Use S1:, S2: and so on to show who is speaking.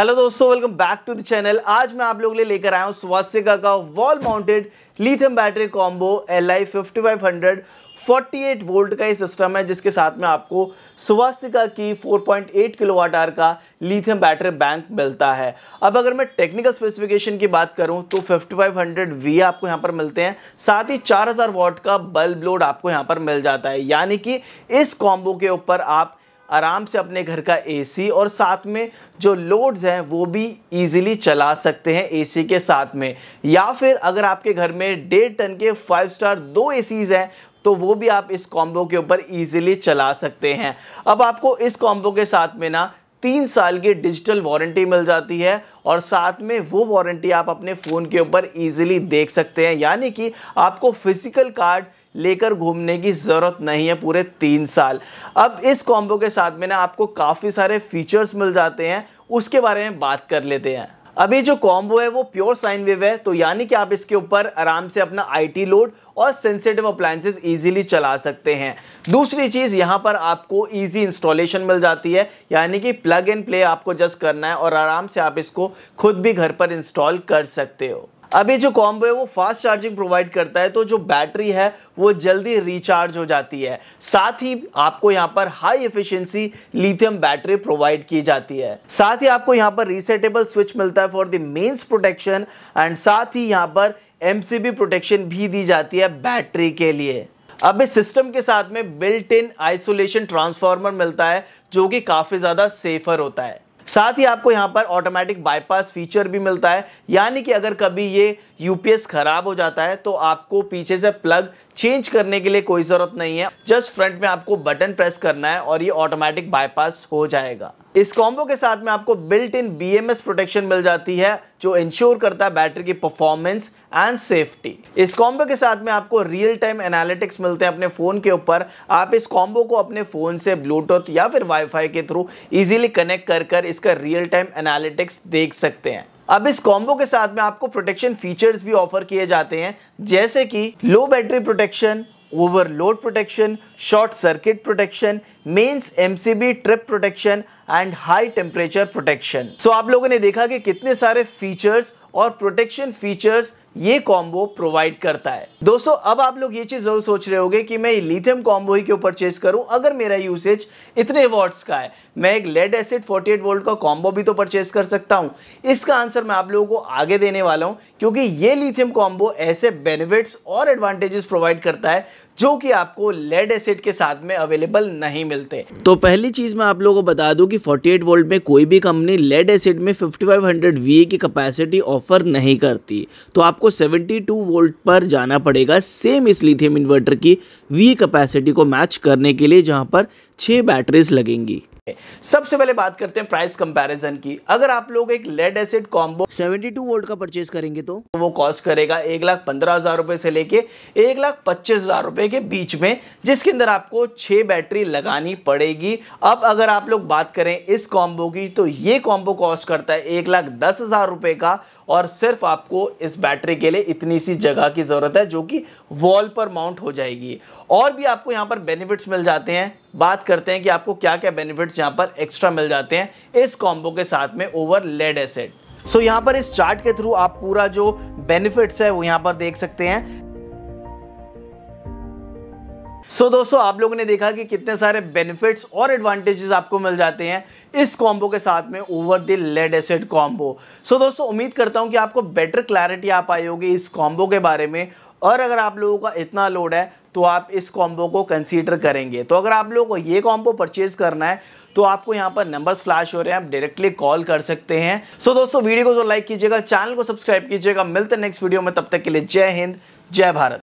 S1: hello दोस्तों welcome back to the channel आज मैं आप लोग लिए लेकर आया हूँ स्वास्थ्य का wall mounted lithium battery combo L I fifty five hundred volt का ये सिस्टम है जिसके साथ में आपको स्वास्थ्य की 4.8 किलोवाट आर का लिथियम बैटरी बैंक मिलता है अब अगर मैं टेक्निकल स्पेसिफिकेशन की बात करूँ तो 5500 वी आपको यहाँ पर मिलते हैं साथ ही 4000 हज़ार का बल्ब लोड आपको यहां पर मिल जाता है यानी कि इस कॉम्बो के ऊपर आप आराम से अपने घर का एसी और साथ में जो लोड्स हैं वो भी इजीली चला सकते हैं एसी के साथ में या फिर अगर आपके घर में डेढ़ टन के फाइव स्टार दो एसीज़ हैं तो वो भी आप इस कॉम्बो के ऊपर इजीली चला सकते हैं अब आपको इस कॉम्बो के साथ में ना तीन साल की डिजिटल वारंटी मिल जाती है और साथ में वो वारंटी आप अपने फ़ोन के ऊपर इजीली देख सकते हैं यानी कि आपको फिजिकल कार्ड लेकर घूमने की ज़रूरत नहीं है पूरे तीन साल अब इस कॉम्बो के साथ में ना आपको काफ़ी सारे फीचर्स मिल जाते हैं उसके बारे में बात कर लेते हैं अभी जो कॉम्बो है वो प्योर साइन वेव है तो यानी कि आप इसके ऊपर आराम से अपना आईटी लोड और सेंसिटिव अप्लायंसेस इजीली चला सकते हैं दूसरी चीज़ यहाँ पर आपको इजी इंस्टॉलेशन मिल जाती है यानी कि प्लग एंड प्ले आपको जस्ट करना है और आराम से आप इसको खुद भी घर पर इंस्टॉल कर सकते हो अभी जो कॉम्बो है वो फास्ट चार्जिंग प्रोवाइड करता है तो जो बैटरी है वो जल्दी रिचार्ज हो जाती है साथ ही आपको यहाँ पर high efficiency lithium battery provide की जाती है साथ ही आपको यहाँ पर रिसेटेबल स्विच मिलता है for the mains protection and साथ ही यहाँ पर एम प्रोटेक्शन भी दी जाती है बैटरी के लिए अब इस सिस्टम के साथ में बिल्ट इन आइसोलेशन ट्रांसफार्मर मिलता है जो कि काफ़ी ज़्यादा सेफर होता है साथ ही आपको यहाँ पर ऑटोमेटिक बाईपास फीचर भी मिलता है यानी कि अगर कभी ये यूपीएस खराब हो जाता है तो आपको पीछे से प्लग चेंज करने के लिए कोई ज़रूरत नहीं है जस्ट फ्रंट में आपको बटन प्रेस करना है और ये ऑटोमेटिक बाईपास हो जाएगा इस कॉम्बो के साथ में आपको बिल्ट इन एस प्रोटेक्शन मिल जाती है जो इंश्योर करता है बैटरी की परफॉर्मेंस एंड सेफ्टी इस कॉम्बो के साथ में आपको रियल टाइम एनालिटिक्स मिलते हैं अपने फ़ोन के ऊपर आप इस कॉम्बो को अपने फ़ोन से ब्लूटूथ या फिर वाईफाई के थ्रू इजीली कनेक्ट कर कर इसका रियल टाइम एनालिटिक्स देख सकते हैं अब इस कॉम्बो के साथ में आपको प्रोटेक्शन फीचर्स भी ऑफर किए जाते हैं जैसे कि low battery protection overload protection short circuit protection mains MCB trip protection and high temperature protection so आप लोगों ने देखा कि कितने सारे फीचर्स और प्रोटेक्शन फीचर्स ये कॉम्बो प्रोवाइड करता है दोस्तों अब आप लोग ये चीज जरूर सोच रहे होगे कि मैं लिथियम कॉम्बो ही क्यों परचेज करूं अगर मेरा यूसेज इतने वॉट्स का है मैं एक लेड एसिड 48 वोल्ट का कॉम्बो भी तो परचेज कर सकता हूं इसका आंसर मैं आप लोगों को आगे देने वाला हूं क्योंकि ये लिथियम कॉम्बो ऐसे बेनिफिट्स और एडवांटेजेस प्रोवाइड करता है जो कि आपको लेड एसिड के साथ में अवेलेबल नहीं मिलते तो पहली चीज मैं आप लोगों को बता दूं कि 48 वोल्ट में कोई भी कंपनी लेड एसिड में 5500 वी की कैपेसिटी ऑफर नहीं करती तो आप आपको 72 वोल्ट पर जाना पड़ेगा सेम इस लिथियम इन्वर्टर की वी कैपेसिटी को मैच करने के लिए जहां पर छह बैटरीज लगेंगी सबसे पहले बात करते हैं प्राइस कंपैरिजन की अगर आप लोग एक लेड एसिड कॉम्बो 72 वोल्ट का परचेज करेंगे तो वो कॉस्ट करेगा एक लाख पंद्रह हजार रुपए से लेके एक लाख पच्चीस हजार रुपए के बीच में जिसके अंदर आपको छह बैटरी लगानी पड़ेगी अब अगर आप लोग बात करें इस कॉम्बो की तो ये कॉम्बो कॉस्ट करता है एक लाख दस हजार रुपए का और सिर्फ आपको इस बैटरी के लिए इतनी सी जगह की ज़रूरत है जो कि वॉल पर माउंट हो जाएगी और भी आपको यहाँ पर बेनिफिट्स मिल जाते हैं बात करते हैं कि आपको क्या क्या बेनिफिट्स यहाँ पर एक्स्ट्रा मिल जाते हैं इस कॉम्बो के साथ में ओवर लेड एसेड सो यहाँ पर इस चार्ट के थ्रू आप पूरा जो बेनिफिट्स है वो यहाँ पर देख सकते हैं सो so, दोस्तों आप लोगों ने देखा कि कितने सारे बेनिफिट्स और एडवांटेजेस आपको मिल जाते हैं इस कॉम्बो के साथ में over the lead acid combo so दोस्तों उम्मीद करता हूं कि आपको बेटर क्लैरिटी आ पाई होगी इस कॉम्बो के बारे में और अगर आप लोगों का इतना लोड है तो आप इस कॉम्बो को कंसीडर करेंगे तो अगर आप लोगों को ये कॉम्बो परचेज करना है तो आपको यहाँ पर नंबर्स फ्लैश हो रहे हैं आप डायरेक्टली कॉल कर सकते हैं सो so, दोस्तों वीडियो को जो लाइक कीजिएगा चैनल को सब्सक्राइब कीजिएगा मिलते नेक्स्ट वीडियो में तब तक के लिए जय हिंद जय भारत